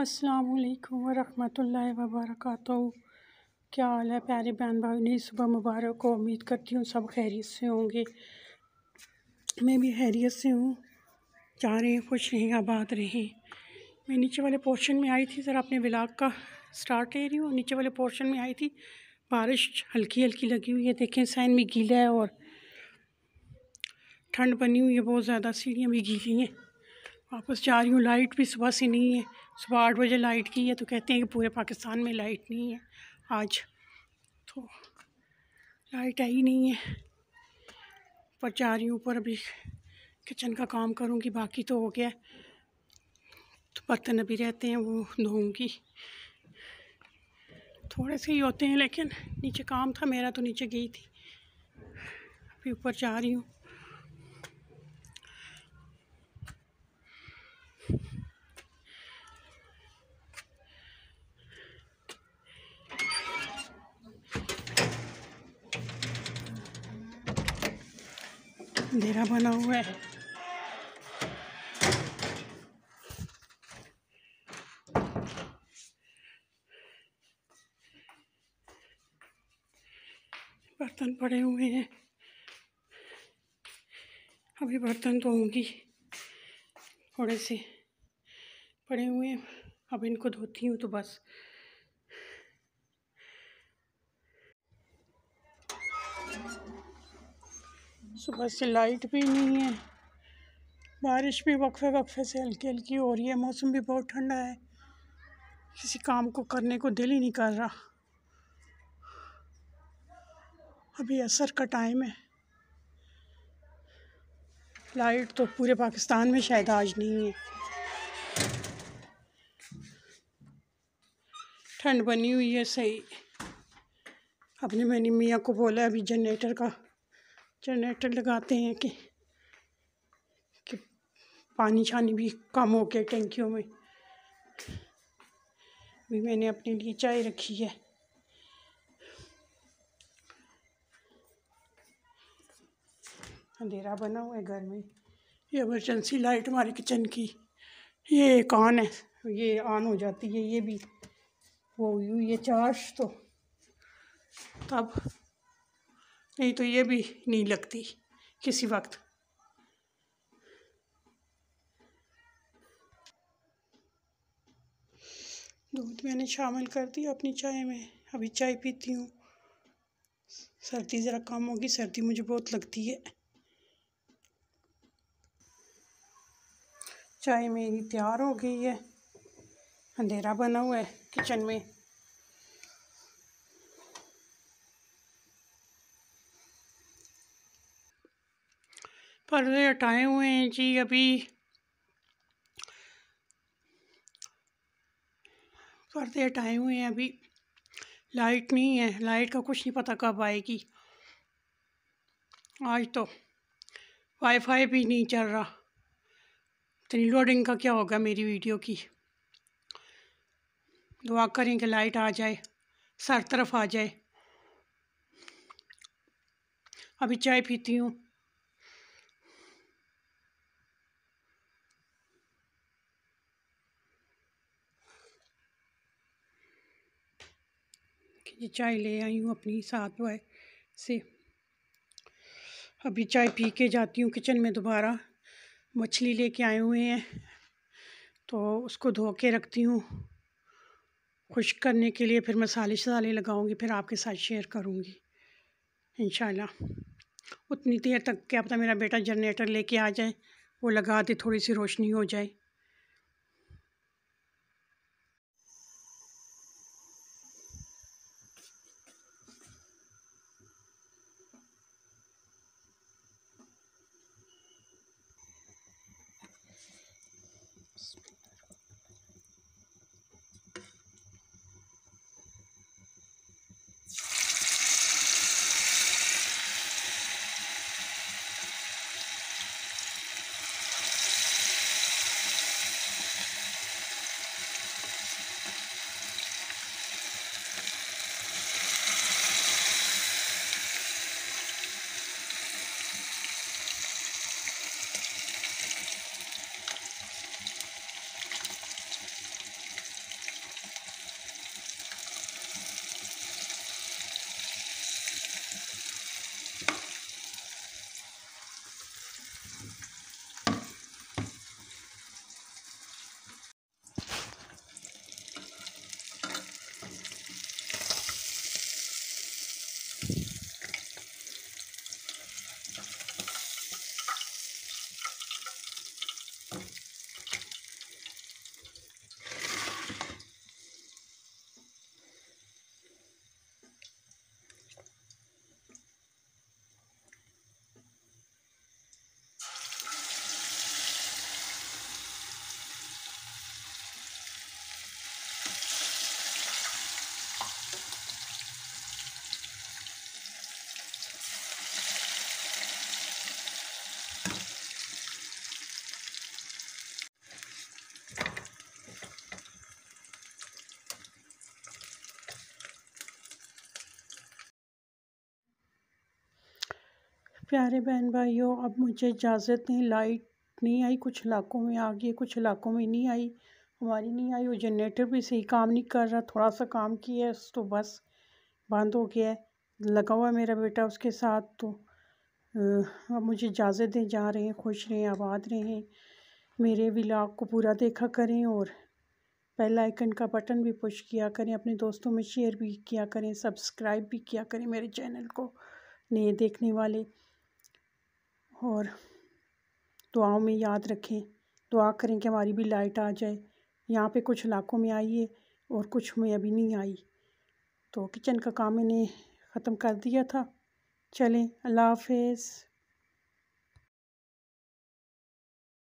असलकम वरहमतुल्लाहि वबरकatuh क्या हाल है प्यारे बहन भाई सुबह मुबारक को उम्मीद करती हूँ सब खैरियत से होंगे मैं भी खैरियत से हूँ जा रहे हैं खुश रहें आबाद रहें मैं नीचे वाले पोर्शन में आई थी ज़रा अपने ब्लाग का स्टार्ट ले रही हूँ नीचे वाले पोर्शन में आई थी बारिश हल्की हल्की लगी हुई है देखें साइन भी गीला है और ठंड बनी हुई है बहुत ज़्यादा सीढ़ियाँ भी गीली हैं वापस जा रही हूँ लाइट भी सुबह से नहीं है सुबह आठ बजे लाइट की है तो कहते हैं कि पूरे पाकिस्तान में लाइट नहीं है आज तो लाइट आई नहीं है ऊपर जा रही हूँ ऊपर अभी किचन का काम करूँगी बाकी तो हो गया तो बर्तन अभी रहते हैं वो धोऊँगी थोड़े से ही होते हैं लेकिन नीचे काम था मेरा तो नीचे गई थी अभी ऊपर जा रही हूँ अंधेरा बना हुआ है बर्तन पड़े हुए हैं अभी बर्तन धोऊंगी थोड़े से पड़े हुए हैं अब इनको धोती हूँ तो बस सुबह से लाइट भी नहीं है बारिश भी वक्फे वक्फे से हल्की हल्की हो रही है मौसम भी बहुत ठंडा है किसी काम को करने को दिल ही नहीं कर रहा अभी असर का टाइम है लाइट तो पूरे पाकिस्तान में शायद आज नहीं है ठंड बनी हुई है सही अपने मैंने मियाँ को बोला अभी जनरेटर का जनरेटर लगाते हैं कि, कि पानी छानी भी कम हो गया टेंकियों में भी मैंने अपने लिए चाय रखी है अंधेरा बना हुआ है घर में ये एमरजेंसी लाइट हमारे किचन की ये कॉन है ये ऑन हो जाती है ये भी वो ये चार्ज तो तब नहीं तो ये भी नहीं लगती किसी वक्त दूध मैंने शामिल कर दिया अपनी चाय में अभी चाय पीती हूँ सर्दी ज़रा कम होगी सर्दी मुझे बहुत लगती है चाय मेरी तैयार हो गई है अंधेरा बना हुआ है किचन में पर्दे हटाए हुए हैं जी अभी पर्दे हटाए हुए हैं अभी लाइट नहीं है लाइट का कुछ नहीं पता कब आएगी आज तो वाईफाई भी नहीं चल रहा इतनी लोडिंग का क्या होगा मेरी वीडियो की दुआ करें कि लाइट आ जाए सर तरफ आ जाए अभी चाय पीती हूँ ये चाय ले आई हूँ अपनी साथ वाय से अभी चाय पी के जाती हूँ किचन में दोबारा मछली लेके आए हुए हैं तो उसको धो के रखती हूँ खुश करने के लिए फिर मसाले शसाले लगाऊंगी फिर आपके साथ शेयर करूंगी इन उतनी देर तक क्या पता मेरा बेटा जनरेटर लेके आ जाए वो लगा दे थोड़ी सी रोशनी हो जाए प्यारे बहन भाइयों अब मुझे इजाज़त नहीं लाइट नहीं आई कुछ इलाकों में आ गई कुछ इलाकों में नहीं आई हमारी नहीं आई वो जनरेटर भी सही काम नहीं कर रहा थोड़ा सा काम किया है तो बस बंद हो गया है लगा हुआ है मेरा बेटा उसके साथ तो अब मुझे इजाज़त दें जा रहे हैं खुश रहें आबाद रहें मेरे व्लाग को पूरा देखा करें और पहला आइकन का बटन भी पुश किया करें अपने दोस्तों में शेयर भी किया करें सब्सक्राइब भी किया करें मेरे चैनल को नए देखने वाले और दुआओं में याद रखें दुआ करें कि हमारी भी लाइट आ जाए यहाँ पे कुछ इलाकों में आई है और कुछ में अभी नहीं आई तो किचन का काम मैंने ख़त्म कर दिया था चलें अल्लाह हाफिज़